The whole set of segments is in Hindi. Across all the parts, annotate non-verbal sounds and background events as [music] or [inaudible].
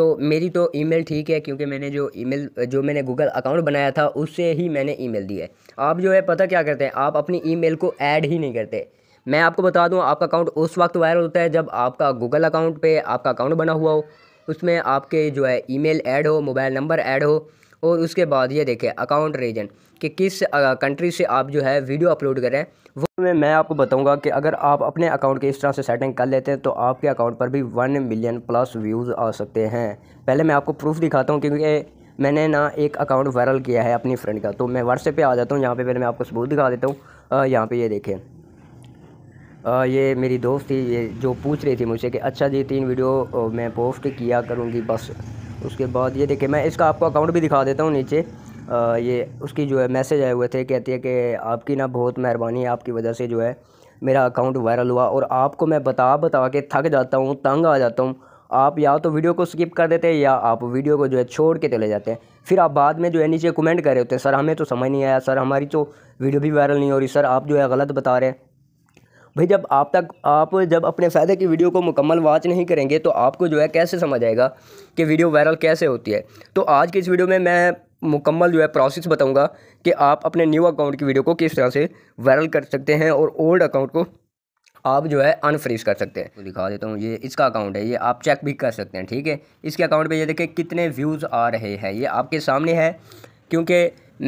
तो मेरी तो ईमेल ठीक है क्योंकि मैंने जो ईमेल जो मैंने गूगल अकाउंट बनाया था उससे ही मैंने ईमेल दी है आप जो है पता क्या करते हैं आप अपनी ईमेल को ऐड ही नहीं करते मैं आपको बता दूं आपका अकाउंट उस वक्त वायरल होता है जब आपका गूगल अकाउंट पे आपका अकाउंट बना हुआ हो उसमें आपके जो है ईमेल ऐड हो मोबाइल नंबर ऐड हो और उसके बाद ये देखें अकाउंट रीजन कि किस कंट्री से आप जो है वीडियो अपलोड करें वो में मैं आपको बताऊंगा कि अगर आप अपने अकाउंट के इस तरह से सेटिंग कर लेते हैं तो आपके अकाउंट पर भी वन मिलियन प्लस व्यूज़ आ सकते हैं पहले मैं आपको प्रूफ दिखाता हूँ क्योंकि मैंने ना एक अकाउंट वायरल किया है अपनी फ्रेंड का तो मैं व्हाट्सएप पर आ जाता हूँ यहाँ पर पहले मैं आपको सबूत दिखा देता हूँ यहाँ पर ये देखें आ, ये मेरी दोस्त थी ये जो पूछ रही थी मुझसे कि अच्छा जी तीन वीडियो मैं पोस्ट किया करूँगी बस उसके बाद ये देखिए मैं इसका आपको अकाउंट भी दिखा देता हूँ नीचे आ, ये उसकी जो है मैसेज आए हुए थे कहती है कि आपकी ना बहुत मेहरबानी है आपकी वजह से जो है मेरा अकाउंट वायरल हुआ और आपको मैं बता बता के थक जाता हूँ तंग आ जाता हूँ आप या तो वीडियो को स्किप कर देते हैं या आप वीडियो को जो है छोड़ के चले जाते हैं फिर आप बाद में जो है नीचे कमेंट कर रहे होते हैं सर हमें तो समझ नहीं आया सर हमारी तो वीडियो भी वायरल नहीं हो रही सर आप जो है गलत बता रहे हैं भाई जब आप तक आप जब अपने फ़ायदे की वीडियो को मुकम्मल वाच नहीं करेंगे तो आपको जो है कैसे समझ आएगा कि वीडियो वायरल कैसे होती है तो आज की इस वीडियो में मैं मुकम्मल जो है प्रोसेस बताऊंगा कि आप अपने न्यू अकाउंट की वीडियो को किस तरह से वायरल कर सकते हैं और ओल्ड अकाउंट को आप जो है अनफ्रीज कर सकते हैं तो दिखा देता हूँ ये इसका अकाउंट है ये आप चेक भी कर सकते हैं ठीक है इसके अकाउंट पे ये देखें कितने व्यूज़ आ रहे हैं ये आपके सामने है क्योंकि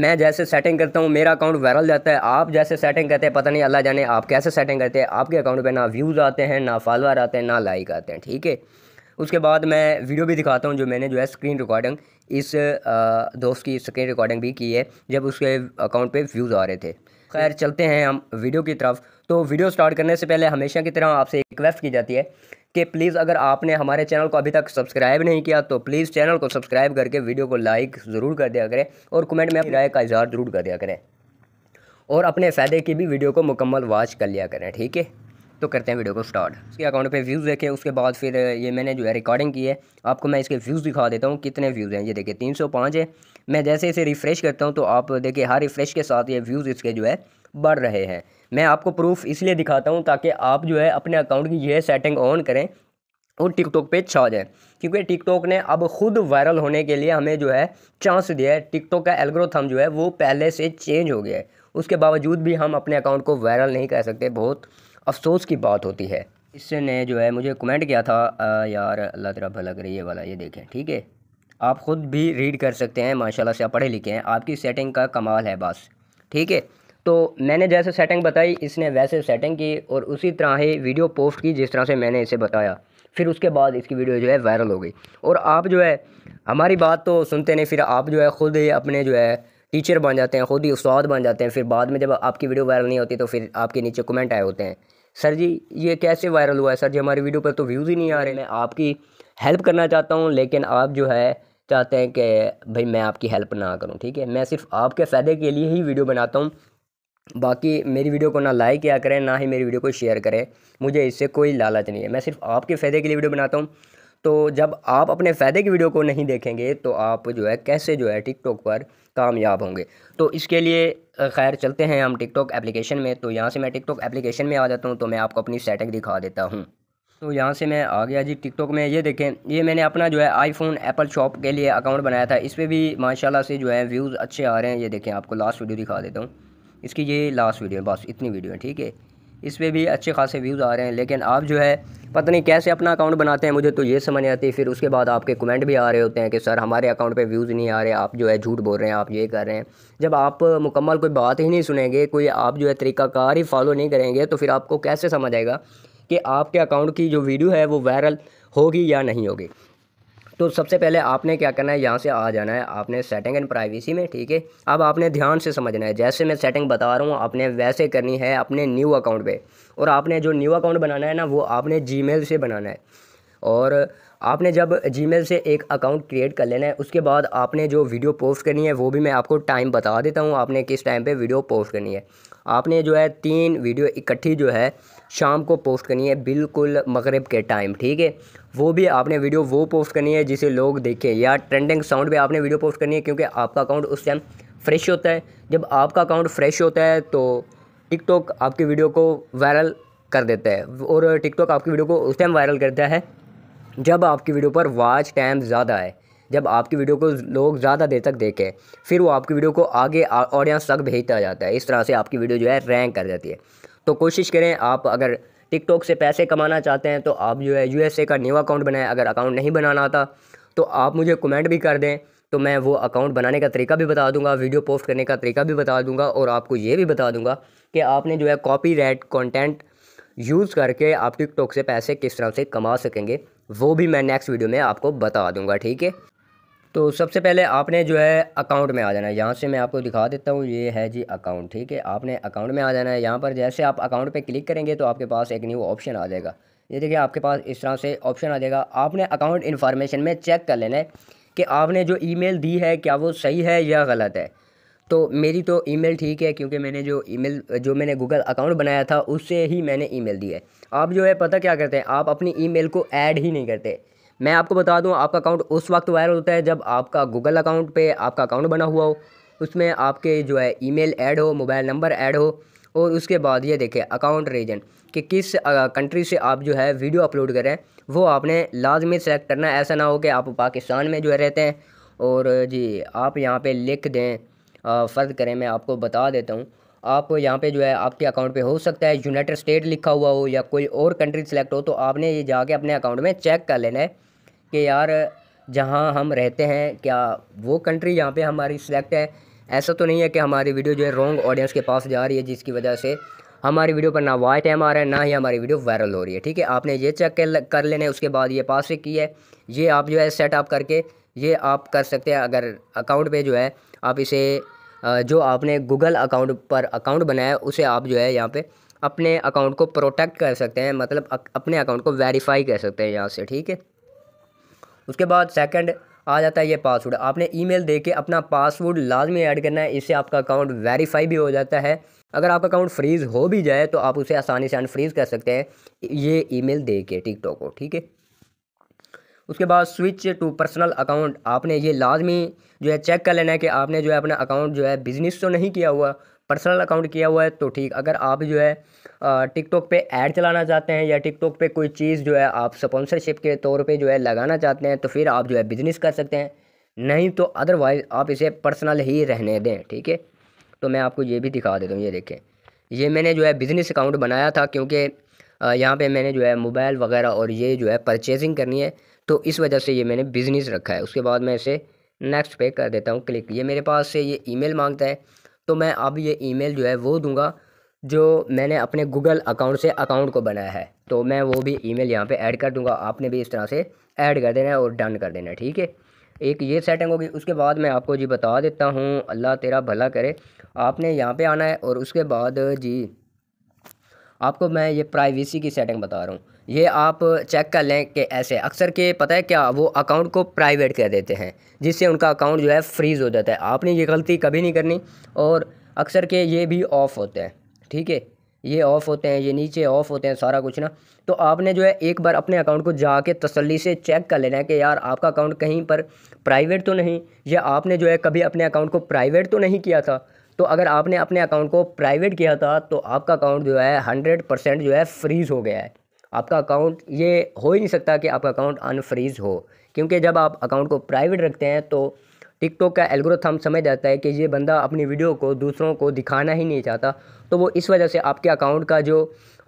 मैं जैसे सेटिंग करता हूँ मेरा अकाउंट वायरल जाता है आप जैसे सेटिंग करते हैं पता नहीं अल्लाह जाने आप कैसे सेटिंग करते हैं आपके अकाउंट पे ना व्यूज़ आते हैं ना फॉलोअर आते हैं ना लाइक आते हैं ठीक है उसके बाद मैं वीडियो भी दिखाता हूँ जो मैंने जो है स्क्रीन रिकॉर्डिंग इस दोस्त की स्क्रीन रिकॉर्डिंग भी की है जब उसके अकाउंट पर व्यूज़ आ रहे थे खैर चलते हैं हम वीडियो की तरफ तो वीडियो स्टार्ट करने से पहले हमेशा की तरह आपसे रिक्वेस्ट की जाती है कि प्लीज़ अगर आपने हमारे चैनल को अभी तक सब्सक्राइब नहीं किया तो प्लीज़ चैनल को सब्सक्राइब करके वीडियो को लाइक ज़रूर कर दिया करें और कमेंट में राय का इजहार ज़रूर कर दिया करें और अपने फ़ायदे की भी वीडियो को मुकम्मल वॉच कर लिया करें ठीक है तो करते हैं वीडियो को स्टार्ट उसके अकाउंट पे व्यूज़ देखें उसके बाद फिर ये मैंने जो है रिकॉर्डिंग की है आपको मैं इसके व्यूज़ दिखा देता हूँ कितने व्यूज़ हैं ये देखिए 305 है मैं जैसे इसे रिफ़्रेश करता हूँ तो आप देखिए हर रिफ़्रेश के साथ ये व्यूज़ इसके जो है बढ़ रहे हैं मैं आपको प्रूफ इसलिए दिखाता हूँ ताकि आप जो है अपने अकाउंट की यह सेटिंग ऑन करें और टिकटॉक पे छा जाए क्योंकि टिकटॉक ने अब खुद वायरल होने के लिए हमें जो है चांस दिया है टिकटॉक का एल्ग्रोथम जो है वो पहले से चेंज हो गया है उसके बावजूद भी हम अपने अकाउंट को वायरल नहीं कर सकते बहुत अफसोस की बात होती है इसने जो है मुझे कमेंट किया था आ, यार अल्लाह तेरा भला करे ये वाला ये देखें ठीक है आप ख़ुद भी रीड कर सकते हैं माशाल्लाह से आप पढ़े लिखे हैं आपकी सेटिंग का कमाल है बस ठीक है तो मैंने जैसे सेटिंग बताई इसने वैसे सेटिंग की और उसी तरह ही वीडियो पोस्ट की जिस तरह से मैंने इसे बताया फिर उसके बाद इसकी वीडियो जो है वायरल हो गई और आप जो है हमारी बात तो सुनते नहीं फिर आप जो है ख़ुद ही अपने जो है टीचर बन जाते हैं ख़ुद ही उस्ताद बन जाते हैं फिर बाद में जब आपकी वीडियो वायरल नहीं होती तो फिर आपके नीचे कमेंट आए होते हैं सर जी ये कैसे वायरल हुआ है सर जी हमारी वीडियो पर तो व्यूज़ ही नहीं आ रहे मैं आपकी हेल्प करना चाहता हूँ लेकिन आप जो है चाहते हैं कि भाई मैं आपकी हेल्प ना करूँ ठीक है मैं सिर्फ आपके फ़ायदे के लिए ही वीडियो बनाता हूँ बाकी मेरी वीडियो को ना लाइक किया करें ना ही मेरी वीडियो को शेयर करें मुझे इससे कोई लालच नहीं है मैं सिर्फ आपके फ़ायदे के लिए वीडियो बनाता हूँ तो जब आप अपने फ़ायदे की वीडियो को नहीं देखेंगे तो आप जो है कैसे जो है टिकटॉक पर कामयाब होंगे तो इसके लिए खैर चलते हैं हम टिकटॉक एप्लीकेशन में तो यहाँ से मैं टिकटॉक एप्लीकेशन में आ जाता हूँ तो मैं आपको अपनी सेटिंग दिखा देता हूँ तो यहाँ से मैं आ गया जी टिकटॉक में ये देखें ये मैंने अपना जो है आईफोन एप्पल शॉप के लिए अकाउंट बनाया था इस पर भी माशाल्लाह से जो है व्यूज़ अच्छे आ रहे हैं ये देखें आपको लास्ट वीडियो दिखा देता हूँ इसकी ये लास्ट वीडियो है बस इतनी वीडियो है ठीक है इस पर भी अच्छे खासे व्यूज़ आ रहे हैं लेकिन आप जो है पता नहीं कैसे अपना अकाउंट बनाते हैं मुझे तो ये समझ आती है फिर उसके बाद आपके कमेंट भी आ रहे होते हैं कि सर हमारे अकाउंट पे व्यूज़ नहीं आ रहे आप जो है झूठ बोल रहे हैं आप ये कर रहे हैं जब आप मुकम्मल कोई बात ही नहीं सुनेंगे कोई आप जो है तरीकाकार ही फॉलो नहीं करेंगे तो फिर आपको कैसे समझ आएगा कि आपके अकाउंट की जो वीडियो है वो वायरल होगी या नहीं होगी तो सबसे पहले आपने क्या करना है यहाँ से आ जाना है आपने सेटिंग एंड प्राइवेसी में ठीक है अब आपने ध्यान से समझना है जैसे मैं सेटिंग बता रहा हूँ आपने वैसे करनी है अपने न्यू अकाउंट पर और आपने जो न्यू अकाउंट बनाना है ना वो आपने जी से बनाना है और आपने जब जी से एक अकाउंट क्रिएट कर लेना है उसके बाद आपने जो वीडियो पोस्ट करनी है वो भी मैं आपको टाइम बता देता हूँ आपने किस टाइम पे वीडियो पोस्ट करनी है आपने जो है तीन वीडियो इकट्ठी जो है शाम को पोस्ट करनी है बिल्कुल मगरब के टाइम ठीक है वो भी आपने वीडियो वो पोस्ट करनी है जिसे लोग देखें या ट्रेंडिंग साउंड पे आपने वीडियो पोस्ट करनी है क्योंकि आपका अकाउंट उस टाइम फ्रेश होता है जब आपका अकाउंट फ्रेश होता है तो टिकटॉक आपकी वीडियो को वायरल कर देता है और टिकटॉक आपकी वीडियो को उस टाइम वायरल करता है जब आपकी वीडियो पर वॉच टाइम ज़्यादा है जब आपकी वीडियो को लोग ज़्यादा देर तक देखें फिर वो आपकी वीडियो को आगे ऑडियंस तक भेजता जाता है इस तरह से आपकी वीडियो जो है रैंक कर जाती है तो कोशिश करें आप अगर टिकटॉक से पैसे कमाना चाहते हैं तो आप जो है यू का न्यू अकाउंट बनाएं अगर अकाउंट नहीं बनाना आता तो आप मुझे कमेंट भी कर दें तो मैं वो अकाउंट बनाने का तरीका भी बता दूंगा वीडियो पोस्ट करने का तरीका भी बता दूंगा और आपको ये भी बता दूंगा कि आपने जो है कॉपी राइट कॉन्टेंट यूज़ करके आप टिकटॉक से पैसे किस तरह से कमा सकेंगे वो भी मैं नेक्स्ट वीडियो में आपको बता दूंगा ठीक है तो सबसे पहले आपने जो है अकाउंट में आ जाना है यहाँ से मैं आपको दिखा देता हूँ ये है जी अकाउंट ठीक है आपने अकाउंट में आ जाना है यहाँ पर जैसे आप अकाउंट पे क्लिक करेंगे तो आपके पास एक न्यू ऑप्शन आ जाएगा ये देखिए आपके पास इस तरह से ऑप्शन आ जाएगा आपने अकाउंट इन्फॉर्मेशन में चेक कर लेना है कि आपने जो ई दी है क्या वो सही है या गलत है तो मेरी तो ईमेल ठीक है क्योंकि मैंने जो ईमेल जो मैंने गूगल अकाउंट बनाया था उससे ही मैंने ईमेल दी है आप जो है पता क्या करते हैं आप अपनी ईमेल को ऐड ही नहीं करते मैं आपको बता दूं आपका अकाउंट उस वक्त वायरल होता है जब आपका गूगल अकाउंट पे आपका अकाउंट बना हुआ हो उसमें आपके जो है ईमेल ऐड हो मोबाइल नंबर ऐड हो और उसके बाद ये देखें अकाउंट रीजन कि किस कंट्री से आप जो है वीडियो अपलोड करें वो आपने लाजमी सेलेक्ट करना है ऐसा ना हो कि आप पाकिस्तान में जो है रहते हैं और जी आप यहाँ पे लिख दें फ़र्ज़ करें मैं आपको बता देता हूँ आप यहाँ पे जो है आपके अकाउंट पे हो सकता है यूनाइटेड स्टेट लिखा हुआ हो या कोई और कंट्री सेलेक्ट हो तो आपने ये जाके अपने अकाउंट में चेक कर लेना है कि यार जहाँ हम रहते हैं क्या वो कंट्री यहाँ पे हमारी सेलेक्ट है ऐसा तो नहीं है कि हमारी वीडियो जो है रॉन्ग ऑडियंस के पास जा रही है जिसकी वजह से हमारी वीडियो पर ना वाइट टाइम आ रहा है ना ही हमारी वीडियो वायरल हो रही है ठीक है आपने ये चेक कर लेना है उसके बाद ये पास की है ये आप जो है सेटअप करके ये आप कर सकते हैं अगर अकाउंट पे जो है आप इसे जो आपने गूगल अकाउंट पर अकाउंट बनाया है उसे आप जो है यहाँ पे अपने अकाउंट को प्रोटेक्ट कर सकते हैं मतलब अपने अकाउंट को वेरीफाई कर सकते हैं यहाँ से ठीक है उसके बाद सेकंड आ जाता है ये पासवर्ड आपने ईमेल दे के अपना पासवर्ड लाजमी ऐड करना है इससे आपका अकाउंट वेरीफाई भी हो जाता है अगर आपका अकाउंट फ्रीज़ हो भी जाए तो आप उसे आसानी से अनफ्रीज़ कर सकते हैं ये मेल दे के टिकटॉक को ठीक है उसके बाद स्विच टू पर्सनल अकाउंट आपने ये लाजमी जो है चेक कर लेना है कि आपने जो है अपना अकाउंट जो है बिज़नेस तो नहीं किया हुआ पर्सनल अकाउंट किया हुआ है तो ठीक अगर आप जो है टिकटॉक पे ऐड चलाना चाहते हैं या टिकटॉक पे कोई चीज़ जो है आप स्पॉन्सरशिप के तौर पे जो है लगाना चाहते हैं तो फिर आप जो है बिज़नेस कर सकते हैं नहीं तो अदरवाइज़ आप इसे पर्सनल ही रहने दें ठीक है तो मैं आपको ये भी दिखा देता हूँ ये देखें ये मैंने जो है बिज़नेस अकाउंट बनाया था क्योंकि यहाँ पर मैंने जो है मोबाइल वगैरह और ये जो है परचेजिंग करनी है तो इस वजह से ये मैंने बिज़नेस रखा है उसके बाद मैं इसे नेक्स्ट पे कर देता हूँ क्लिक ये मेरे पास से ये ईमेल मांगता है तो मैं अब ये ईमेल जो है वो दूंगा जो मैंने अपने गूगल अकाउंट से अकाउंट को बनाया है तो मैं वो भी ईमेल यहाँ पे ऐड कर दूंगा आपने भी इस तरह से ऐड कर देना है और डन कर देना है ठीक है एक ये सेटिंग होगी उसके बाद मैं आपको जी बता देता हूँ अल्लाह तेरा भला करे आपने यहाँ पे आना है और उसके बाद जी आपको मैं ये प्राइवेसी की सेटिंग बता रहा हूँ ये आप चेक कर लें कि ऐसे अक्सर के पता है क्या वो अकाउंट को प्राइवेट कर देते हैं जिससे उनका अकाउंट जो है फ्रीज़ हो जाता है आपने ये गलती कभी नहीं करनी और अक्सर के ये भी ऑफ़ होते हैं ठीक है ये ऑफ़ होते हैं ये नीचे ऑफ़ होते हैं सारा कुछ ना तो आपने जो है एक बार अपने अकाउंट को जाके तसल्ली से चेक कर लेना है कि यार आपका अकाउंट कहीं पर प्राइवेट तो नहीं या आपने जो है कभी अपने अकाउंट को प्राइवेट तो नहीं किया था तो अगर आपने अपने अकाउंट को प्राइवेट किया था तो आपका अकाउंट जो है हंड्रेड परसेंट जो है फ्रीज़ हो गया है आपका अकाउंट ये हो ही नहीं सकता कि आपका अकाउंट अनफ्रीज़ हो क्योंकि जब आप अकाउंट को प्राइवेट रखते हैं तो टिकटॉक का एल्ग्रोथम समझ जाता है कि ये बंदा अपनी वीडियो को दूसरों को दिखाना ही नहीं चाहता तो वो इस वजह से आपके अकाउंट का जो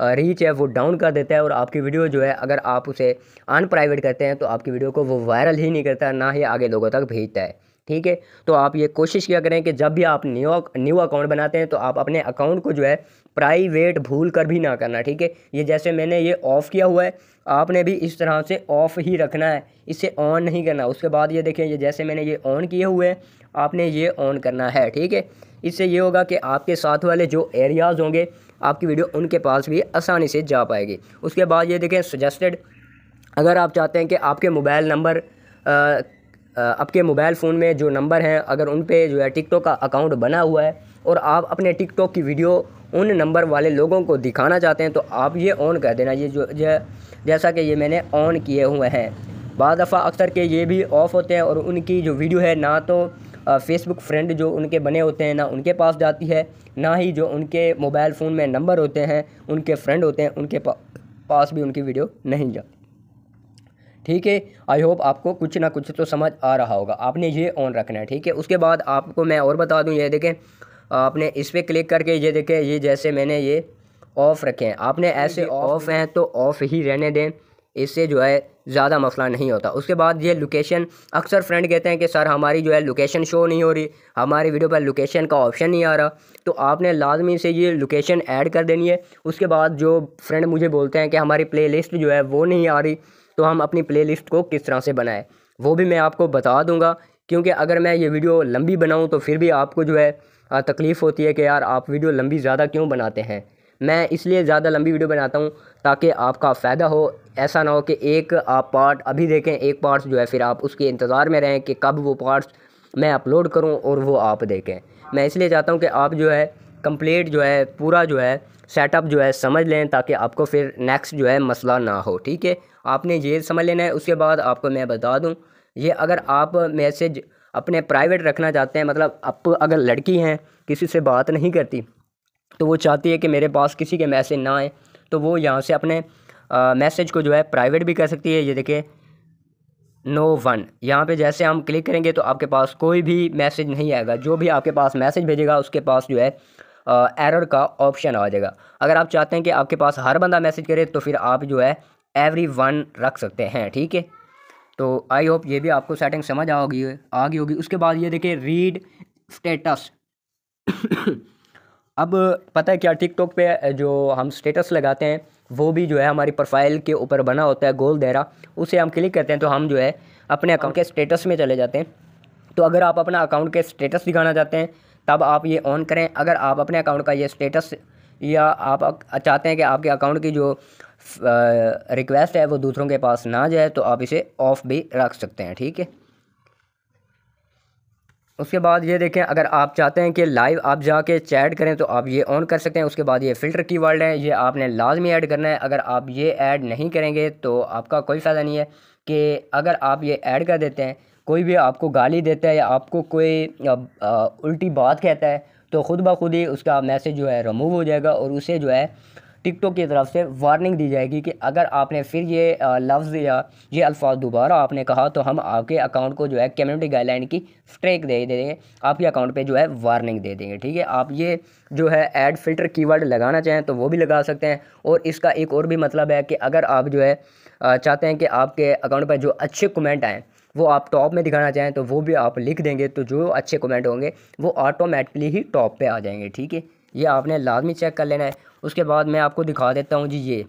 रीच है वो डाउन कर देता है और आपकी वीडियो जो है अगर आप उसे अनप्राइवेट करते हैं तो आपकी वीडियो को वो वायरल ही नहीं करता ना ही आगे लोगों तक भेजता है ठीक है तो आप ये कोशिश किया करें कि जब भी आप न्यू न्यू अकाउंट बनाते हैं तो आप अपने अकाउंट को जो है प्राइवेट भूल कर भी ना करना ठीक है ये जैसे मैंने ये ऑफ़ किया हुआ है आपने भी इस तरह से ऑफ़ ही रखना है इसे ऑन नहीं करना उसके बाद ये देखें ये जैसे मैंने ये ऑन किए हुए हैं आपने ये ऑन करना है ठीक है इससे ये होगा कि आपके साथ वाले जो एरियाज़ होंगे आपकी वीडियो उनके पास भी आसानी से जा पाएगी उसके बाद ये देखें सजेस्टेड अगर आप चाहते हैं कि आपके मोबाइल नंबर आपके मोबाइल फ़ोन में जो नंबर हैं अगर उन पर जो है टिकटॉक का अकाउंट बना हुआ है और आप अपने टिकटॉक की वीडियो उन नंबर वाले लोगों को दिखाना चाहते हैं तो आप ये ऑन कर देना ये जो जैसा कि ये मैंने ऑन किए हुए हैं बाद दफ़ा अक्सर के ये भी ऑफ़ होते हैं और उनकी जो वीडियो है ना तो फेसबुक फ्रेंड जो उनके बने होते हैं ना उनके पास जाती है ना ही जो उनके मोबाइल फ़ोन में नंबर होते हैं उनके फ्रेंड होते हैं उनके पास भी उनकी वीडियो नहीं जाती ठीक है आई होप आपको कुछ ना कुछ तो समझ आ रहा होगा आपने ये ऑन रखना है ठीक है उसके बाद आपको मैं और बता दूँ ये देखें आपने इस पर क्लिक करके ये देखें ये जैसे मैंने ये ऑफ़ रखे हैं आपने ऐसे ऑफ़ हैं तो ऑफ़ ही रहने दें इससे जो है ज़्यादा मसला नहीं होता उसके बाद ये लोकेशन अक्सर फ्रेंड कहते हैं कि सर हमारी जो है लोकेशन शो नहीं हो रही हमारी वीडियो पर लोकेशन का ऑप्शन नहीं आ रहा तो आपने लाजमी से ये लोकेशन ऐड कर देनी है उसके बाद जो फ्रेंड मुझे बोलते हैं कि हमारी प्लेलिस्ट जो है वो नहीं आ रही तो हम अपनी प्लेलिस्ट को किस तरह से बनाएँ वो भी मैं आपको बता दूँगा क्योंकि अगर मैं ये वीडियो लंबी बनाऊँ तो फिर भी आपको जो है तकलीफ़ होती है कि यार आप वीडियो लंबी ज़्यादा क्यों बनाते हैं मैं इसलिए ज़्यादा लंबी वीडियो बनाता हूँ ताकि आपका फ़ायदा हो ऐसा ना हो कि एक आप पार्ट अभी देखें एक पार्ट्स जो है फिर आप उसके इंतज़ार में रहें कि कब वो पार्ट्स मैं अपलोड करूँ और वो आप देखें मैं इसलिए चाहता हूँ कि आप जो है कंप्लीट जो है पूरा जो है सेटअप जो है समझ लें ताकि आपको फिर नेक्स्ट जो है मसला ना हो ठीक है आपने ये समझ लेना है उसके बाद आपको मैं बता दूँ ये अगर आप मैसेज अपने प्राइवेट रखना चाहते हैं मतलब आप अगर लड़की हैं किसी से बात नहीं करती तो वो चाहती है कि मेरे पास किसी के मैसेज ना आए तो वो यहाँ से अपने मैसेज को जो है प्राइवेट भी कर सकती है ये देखिए नो वन यहाँ पे जैसे हम क्लिक करेंगे तो आपके पास कोई भी मैसेज नहीं आएगा जो भी आपके पास मैसेज भेजेगा उसके पास जो है एरर का ऑप्शन आ जाएगा अगर आप चाहते हैं कि आपके पास हर बंदा मैसेज करे तो फिर आप जो है एवरी वन रख सकते हैं ठीक है तो आई होप ये भी आपको सेटिंग समझ आ गई आ गई होगी उसके बाद ये देखिए रीड स्टेटस [coughs] अब पता है क्या टिकटॉक पे जो हम स्टेटस लगाते हैं वो भी जो है हमारी प्रोफाइल के ऊपर बना होता है गोल दायरा उसे हम क्लिक करते हैं तो हम जो है अपने अकाउंट के स्टेटस में चले जाते हैं तो अगर आप अपना अकाउंट के स्टेटस दिखाना चाहते हैं तब आप ये ऑन करें अगर आप अपने अकाउंट का ये स्टेटस या आप चाहते हैं कि आपके अकाउंट की जो रिक्वेस्ट है वो दूसरों के पास ना जाए तो आप इसे ऑफ़ भी रख सकते हैं ठीक है उसके बाद ये देखें अगर आप चाहते हैं कि लाइव आप जाके चैट करें तो आप ये ऑन कर सकते हैं उसके बाद ये फ़िल्टर की वर्ड है ये आपने लाजमी ऐड करना है अगर आप ये ऐड नहीं करेंगे तो आपका कोई फ़ायदा नहीं है कि अगर आप ये ऐड कर देते हैं कोई भी आपको गाली देता है या आपको कोई उल्टी बात कहता है तो ख़ुद ब खुद ही उसका मैसेज जो है रिमूव हो जाएगा और उसे जो है टिकटॉक की तरफ से वार्निंग दी जाएगी कि अगर आपने फिर ये लफ्ज़ या ये अल्फाज दोबारा आपने कहा तो हम आपके अकाउंट को जो है कम्युनिटी गाइडलाइन की स्ट्रेक दे देंगे आपके अकाउंट पे जो है वार्निंग दे देंगे ठीक है आप ये जो है ऐड फिल्टर कीवर्ड लगाना चाहें तो वो भी लगा सकते हैं और इसका एक और भी मतलब है कि अगर आप जो है चाहते हैं कि आपके अकाउंट पर जो अच्छे कमेंट आएँ वो आप टॉप में दिखाना चाहें तो वो भी आप लिख देंगे तो जो अच्छे कमेंट होंगे वो ऑटोमेटिकली ही टॉप पे आ जाएंगे ठीक है ये आपने लाजमी चेक कर लेना है उसके बाद मैं आपको दिखा देता हूँ जी ये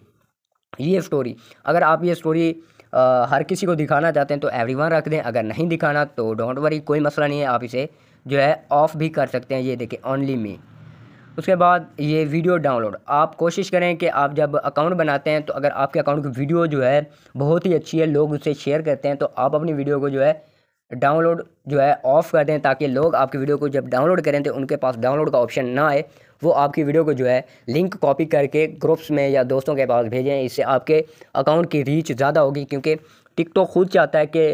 ये स्टोरी अगर आप ये स्टोरी आ, हर किसी को दिखाना चाहते हैं तो एवरी रख दें अगर नहीं दिखाना तो डोंट वरी कोई मसला नहीं है आप इसे जो है ऑफ़ भी कर सकते हैं ये देखें ओनली मी उसके बाद ये वीडियो डाउनलोड आप कोशिश करें कि आप जब अकाउंट बनाते हैं तो अगर आपके अकाउंट की वीडियो जो है बहुत ही अच्छी है लोग उसे शेयर करते हैं तो आप अपनी वीडियो को जो है डाउनलोड जो है ऑफ़ कर दें ताकि लोग आपकी वीडियो को जब डाउनलोड करें तो उनके पास डाउनलोड का ऑप्शन ना आए वो आपकी वीडियो को जो है लिंक कॉपी करके ग्रुप्स में या दोस्तों के पास भेजें इससे आपके अकाउंट की रीच ज़्यादा होगी क्योंकि टिकटॉक खुद चाहता है कि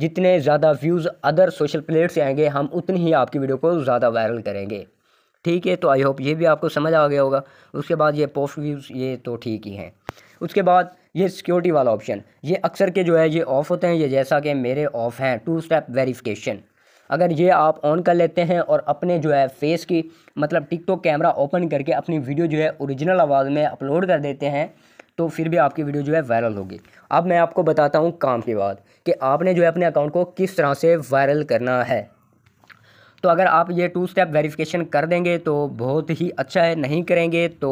जितने ज़्यादा व्यूज़ अदर सोशल प्लेट से आएंगे हम उतनी ही आपकी वीडियो को ज़्यादा वायरल करेंगे ठीक है तो आई होप ये भी आपको समझ आ गया होगा उसके बाद ये पोस्ट व्यूज़ ये तो ठीक ही हैं उसके बाद ये सिक्योरिटी वाला ऑप्शन ये अक्सर के जो है ये ऑफ़ होते हैं ये जैसा कि मेरे ऑफ़ हैं टू स्टेप वेरिफिकेशन अगर ये आप ऑन कर लेते हैं और अपने जो है फेस की मतलब टिकटॉक कैमरा ओपन करके अपनी वीडियो जो है ओरिजिनल आवाज़ में अपलोड कर देते हैं तो फिर भी आपकी वीडियो जो है वायरल होगी अब मैं आपको बताता हूँ काम के बाद कि आपने जो है अपने अकाउंट को किस तरह से वायरल करना है तो अगर आप ये टू स्टेप वेरिफिकेशन कर देंगे तो बहुत ही अच्छा है नहीं करेंगे तो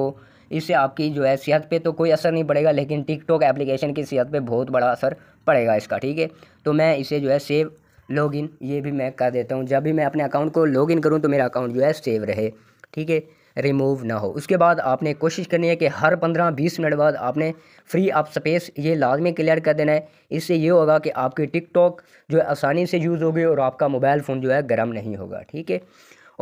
इससे आपकी जो है सेहत पे तो कोई असर नहीं पड़ेगा लेकिन टिकटॉक एप्लीकेशन की सेहत पे बहुत बड़ा असर पड़ेगा इसका ठीक है तो मैं इसे जो है सेव लॉगिन ये भी मैं कर देता हूँ जब भी मैं अपने अकाउंट को लॉगिन करूँ तो मेरा अकाउंट जो है सेव रहे ठीक है रिमूव ना हो उसके बाद आपने कोशिश करनी है कि हर पंद्रह बीस मिनट बाद आपने फ्री आप स्पेस ये लाजमी क्लियर कर देना है इससे ये होगा कि आपकी टिकटॉक जो है आसानी से यूज़ होगी और आपका मोबाइल फ़ोन जो है गर्म नहीं होगा ठीक है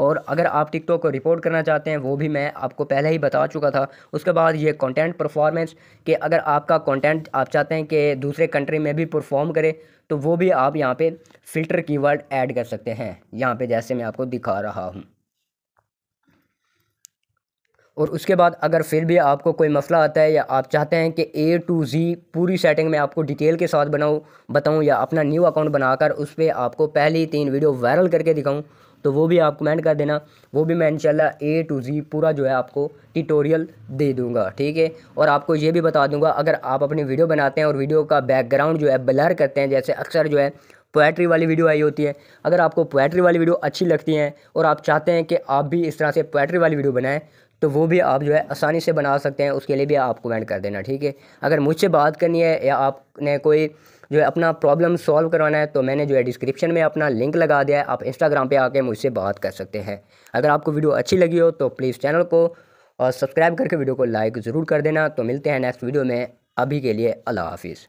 और अगर आप टिकटॉक को रिपोर्ट करना चाहते हैं वो भी मैं आपको पहले ही बता चुका था उसके बाद ये कंटेंट परफॉर्मेंस कि अगर आपका कंटेंट आप चाहते हैं कि दूसरे कंट्री में भी परफॉर्म करे तो वो भी आप यहाँ पे फ़िल्टर कीवर्ड ऐड कर सकते हैं यहाँ पे जैसे मैं आपको दिखा रहा हूँ और उसके बाद अगर फिर भी आपको कोई मसला आता है या आप चाहते हैं कि ए टू जी पूरी सेटिंग में आपको डिटेल के साथ बनाऊँ बताऊँ या अपना न्यू अकाउंट बनाकर उस पर आपको पहली तीन वीडियो वायरल करके दिखाऊँ तो वो भी आप कमेंट कर देना वो भी मैं इंशाल्लाह ए टू जी पूरा जो है आपको ट्यूटोरियल दे दूंगा ठीक है और आपको ये भी बता दूंगा अगर आप अपनी वीडियो बनाते हैं और वीडियो का बैकग्राउंड जो है ब्लर करते हैं जैसे अक्सर जो है पोएट्री वाली वीडियो आई होती है अगर आपको पोएट्री वाली वीडियो अच्छी लगती हैं और आप चाहते हैं कि आप भी इस तरह से पोएट्री वाली वीडियो बनाएं तो वो भी आप जो है आसानी से बना सकते हैं उसके लिए भी आप कमेंट कर देना ठीक है अगर मुझसे बात करनी है या आपने कोई जो है अपना प्रॉब्लम सॉल्व करवाना है तो मैंने जो है डिस्क्रिप्शन में अपना लिंक लगा दिया है आप इंस्टाग्राम पे आके मुझसे बात कर सकते हैं अगर आपको वीडियो अच्छी लगी हो तो प्लीज़ चैनल को और सब्सक्राइब करके वीडियो को लाइक ज़रूर कर देना तो मिलते हैं नेक्स्ट वीडियो में अभी के लिए अल्लाह हाफिज़